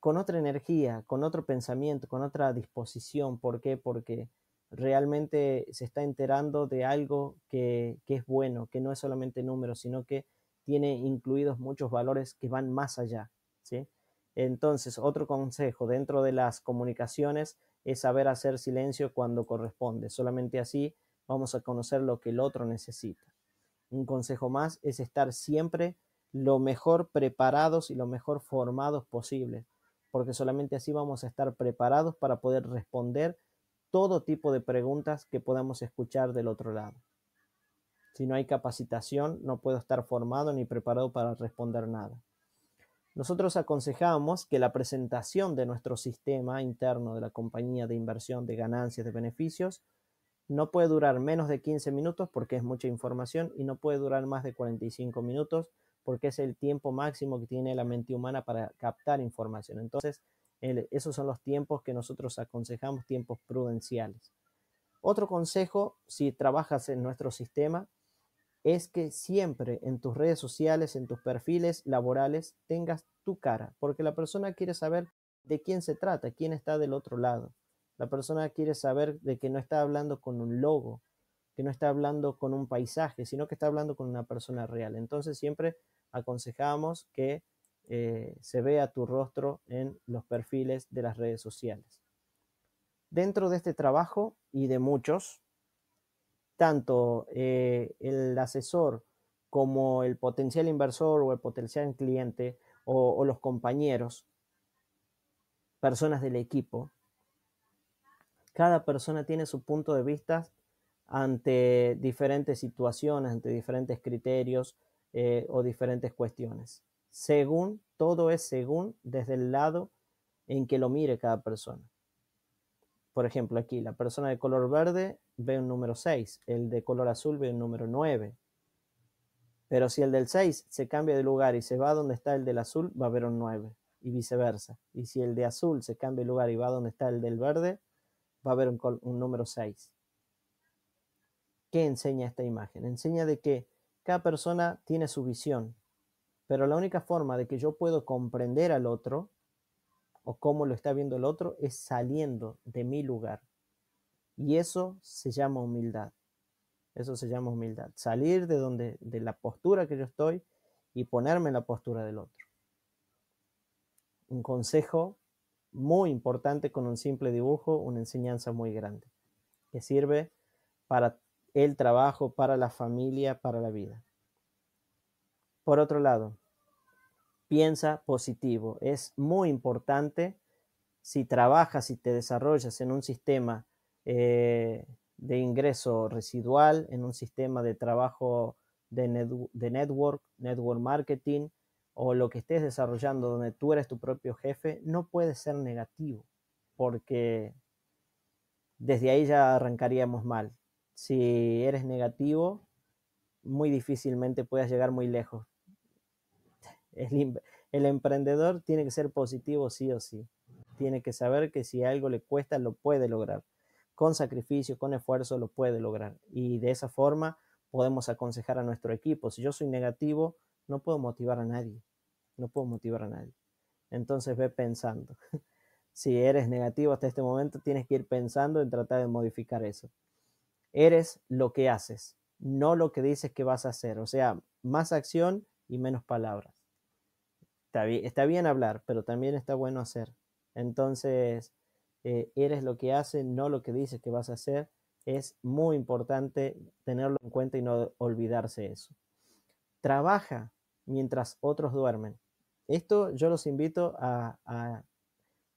con otra energía, con otro pensamiento, con otra disposición. ¿Por qué? Porque realmente se está enterando de algo que, es bueno, que no es solamente números, sino que tiene incluidos muchos valores que van más allá. ¿sí? Entonces, otro consejo dentro de las comunicaciones es saber hacer silencio cuando corresponde. Solamente así vamos a conocer lo que el otro necesita. Un consejo más es estar siempre lo mejor preparados y lo mejor formados posible, porque solamente así vamos a estar preparados para poder responder todo tipo de preguntas que podamos escuchar del otro lado. Si no hay capacitación, no puedo estar formado ni preparado para responder nada. Nosotros aconsejamos que la presentación de nuestro sistema interno de la compañía de inversión de ganancias de beneficios no puede durar menos de 15 minutos porque es mucha información y no puede durar más de 45 minutos porque es el tiempo máximo que tiene la mente humana para captar información. Entonces, esos son los tiempos que nosotros aconsejamos, tiempos prudenciales. Otro consejo, si trabajas en nuestro sistema, es que siempre en tus redes sociales, en tus perfiles laborales, tengas tu cara, porque la persona quiere saber de quién se trata, quién está del otro lado. La persona quiere saber de que no está hablando con un logo, que no está hablando con un paisaje, sino que está hablando con una persona real. Entonces siempre aconsejamos que eh, se vea tu rostro en los perfiles de las redes sociales. Dentro de este trabajo y de muchos, tanto eh, el asesor como el potencial inversor o el potencial cliente o los compañeros, personas del equipo, cada persona tiene su punto de vista ante diferentes situaciones, ante diferentes criterios eh, o diferentes cuestiones. Según, todo es según desde el lado en que lo mire cada persona. Por ejemplo, aquí la persona de color verde ve un número 6, el de color azul ve un número 9. Pero si el del 6 se cambia de lugar y se va donde está el del azul, va a ver un 9 y viceversa. Y si el de azul se cambia de lugar y va donde está el del verde, va a haber un, número 6. ¿Qué enseña esta imagen? Enseña de que cada persona tiene su visión, pero la única forma de que yo puedo comprender al otro o cómo lo está viendo el otro es saliendo de mi lugar. Y eso se llama humildad. Eso se llama humildad. Salir de donde de la postura que yo estoy y ponerme en la postura del otro. Un consejo muy importante con un simple dibujo, una enseñanza muy grande, que sirve para el trabajo, para la familia, para la vida. Por otro lado, piensa positivo. Es muy importante si trabajas, y te desarrollas en un sistema eh, de ingreso residual, en un sistema de trabajo de, de network, network marketing, o lo que estés desarrollando donde tú eres tu propio jefe no puede ser negativo, porque desde ahí ya arrancaríamos mal. Si eres negativo, muy difícilmente puedas llegar muy lejos. El, el, emprendedor tiene que ser positivo sí o sí. Tiene que saber que si algo le cuesta, lo puede lograr. Con sacrificio, con esfuerzo, lo puede lograr. Y de esa forma podemos aconsejar a nuestro equipo. Si yo soy negativo, no puedo motivar a nadie, no puedo motivar a nadie. Entonces ve pensando. si eres negativo hasta este momento, tienes que ir pensando en tratar de modificar eso. Eres lo que haces, no lo que dices que vas a hacer. O sea, más acción y menos palabras. Está bien, está bien hablar, pero también está bueno hacer. Entonces, eh, eres lo que haces, no lo que dices que vas a hacer. Es muy importante tenerlo en cuenta y no olvidarse eso trabaja mientras otros duermen. Esto yo los invito a,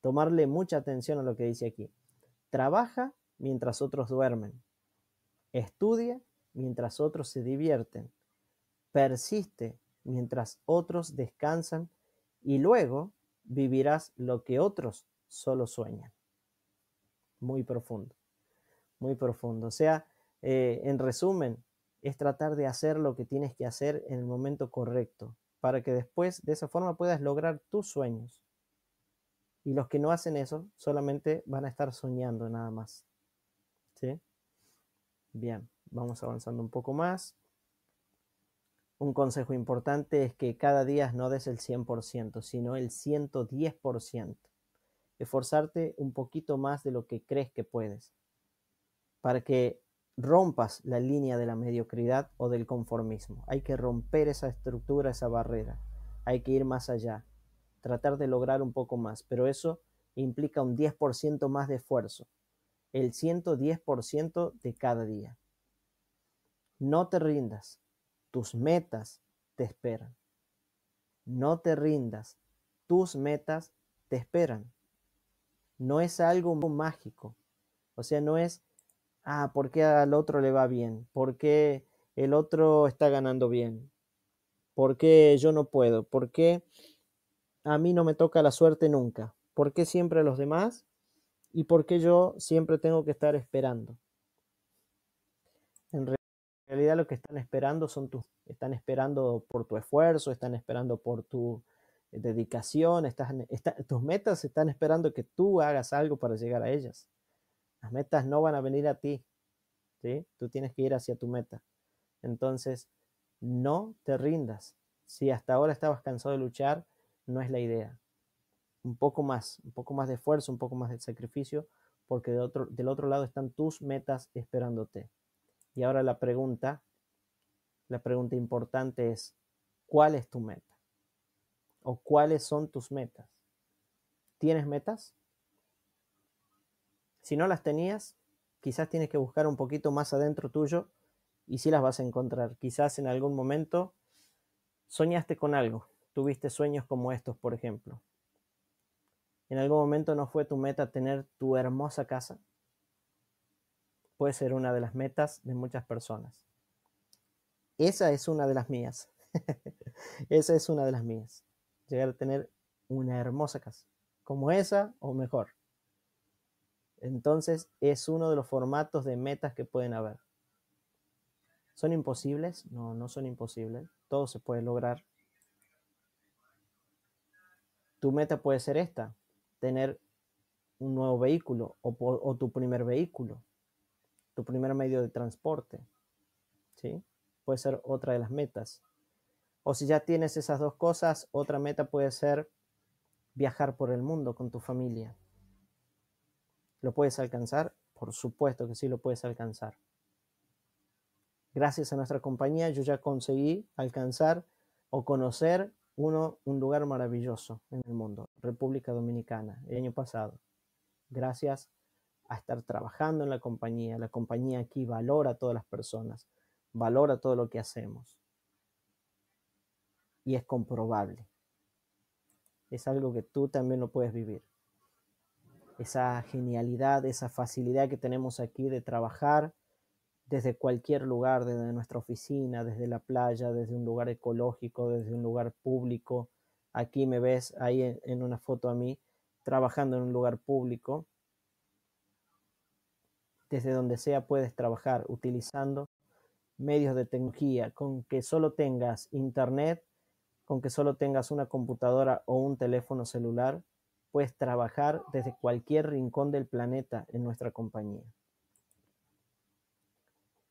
tomarle mucha atención a lo que dice aquí. Trabaja mientras otros duermen. Estudia mientras otros se divierten. Persiste mientras otros descansan y luego vivirás lo que otros solo sueñan. Muy profundo, muy profundo. O sea, eh, en resumen, es tratar de hacer lo que tienes que hacer en el momento correcto, para que después de esa forma puedas lograr tus sueños. Y los que no hacen eso solamente van a estar soñando nada más. ¿Sí? Bien, vamos avanzando un poco más. Un consejo importante es que cada día no des el 100%, sino el 110%. Esforzarte un poquito más de lo que crees que puedes. Para que rompas la línea de la mediocridad o del conformismo. Hay que romper esa estructura, esa barrera. Hay que ir más allá, tratar de lograr un poco más, pero eso implica un 10% más de esfuerzo, el 110% de cada día. No te rindas, tus metas te esperan. No te rindas, tus metas te esperan. No es algo mágico, o sea, no es ah, ¿por qué al otro le va bien? ¿Por qué el otro está ganando bien? ¿Por qué yo no puedo? ¿Por qué a mí no me toca la suerte nunca? ¿Por qué siempre a los demás? ¿Y por qué yo siempre tengo que estar esperando? En realidad lo que están esperando son tus, están esperando por tu esfuerzo, están esperando por tu eh, dedicación, tus metas están esperando que tú hagas algo para llegar a ellas metas no van a venir a ti. Tú tienes que ir hacia tu meta. Entonces, no te rindas. Si hasta ahora estabas cansado de luchar, no es la idea. Un poco más, un poco más de esfuerzo, un poco más de sacrificio, porque del otro lado están tus metas esperándote. Y ahora la pregunta, la pregunta importante es, ¿cuál es tu meta? ¿O cuáles son tus metas? ¿Tienes metas? Si no las tenías, quizás tienes que buscar un poquito más adentro tuyo y sí las vas a encontrar. Quizás en algún momento soñaste con algo, tuviste sueños como estos, por ejemplo. En algún momento no fue tu meta tener tu hermosa casa. Puede ser una de las metas de muchas personas. Esa es una de las mías. esa es una de las mías. Llegar a tener una hermosa casa. Como esa o mejor. Entonces es uno de los formatos de metas que pueden haber. ¿Son imposibles? No, no son imposibles. Todo se puede lograr. Tu meta puede ser esta, tener un nuevo vehículo o, tu primer vehículo, tu primer medio de transporte. ¿sí? Puede ser otra de las metas. O si ya tienes esas dos cosas, otra meta puede ser viajar por el mundo con tu familia. ¿Lo puedes alcanzar? Por supuesto que sí lo puedes alcanzar. Gracias a nuestra compañía yo ya conseguí alcanzar o conocer uno, un lugar maravilloso en el mundo, República Dominicana, el año pasado. Gracias a estar trabajando en la compañía. La compañía aquí valora a todas las personas, valora todo lo que hacemos. Y es comprobable. Es algo que tú también lo puedes vivir esa genialidad, esa facilidad que tenemos aquí de trabajar desde cualquier lugar, desde nuestra oficina, desde la playa, desde un lugar ecológico, desde un lugar público. Aquí me ves ahí en una foto a mí trabajando en un lugar público. Desde donde sea puedes trabajar utilizando medios de tecnología, con que solo tengas internet, con que solo tengas una computadora o un teléfono celular, puedes trabajar desde cualquier rincón del planeta en nuestra compañía.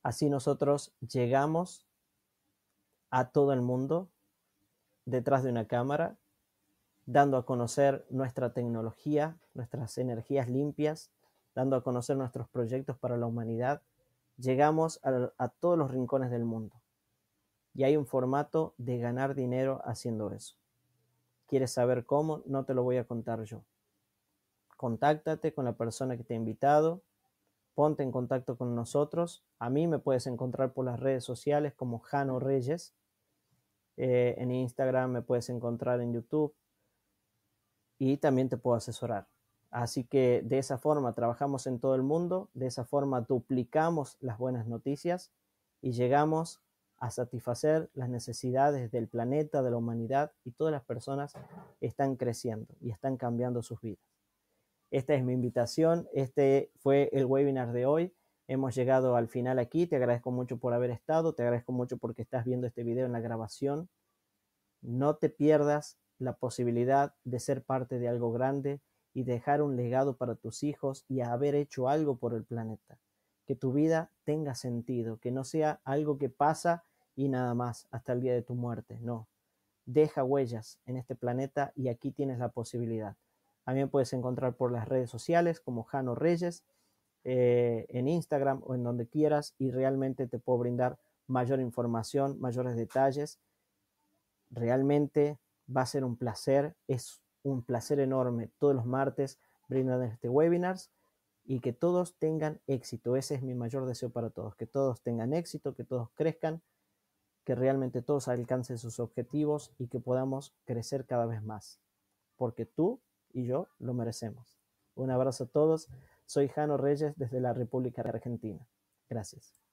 Así nosotros llegamos a todo el mundo detrás de una cámara, dando a conocer nuestra tecnología, nuestras energías limpias, dando a conocer nuestros proyectos para la humanidad, llegamos a, a, todos los rincones del mundo. Y hay un formato de ganar dinero haciendo eso. ¿Quieres saber cómo? No te lo voy a contar yo. Contáctate con la persona que te ha invitado, ponte en contacto con nosotros. A mí me puedes encontrar por las redes sociales como Jano Reyes. Eh, en Instagram me puedes encontrar en YouTube y también te puedo asesorar. Así que de esa forma trabajamos en todo el mundo, de esa forma duplicamos las buenas noticias y llegamos a satisfacer las necesidades del planeta, de la humanidad y todas las personas están creciendo y están cambiando sus vidas. Esta es mi invitación, este fue el webinar de hoy. Hemos llegado al final aquí, te agradezco mucho por haber estado, te agradezco mucho porque estás viendo este video en la grabación. No te pierdas la posibilidad de ser parte de algo grande y dejar un legado para tus hijos y haber hecho algo por el planeta que tu vida tenga sentido, que no sea algo que pasa y nada más hasta el día de tu muerte, no. Deja huellas en este planeta y aquí tienes la posibilidad. A mí puedes encontrar por las redes sociales como Jano Reyes, eh, en Instagram o en donde quieras y realmente te puedo brindar mayor información, mayores detalles. Realmente va a ser un placer, es un placer enorme todos los martes brindan este webinars y que todos tengan éxito. Ese es mi mayor deseo para todos, que todos tengan éxito, que todos crezcan, que realmente todos alcancen sus objetivos y que podamos crecer cada vez más, porque tú y yo lo merecemos. Un abrazo a todos. Soy Jano Reyes desde la República Argentina. Gracias.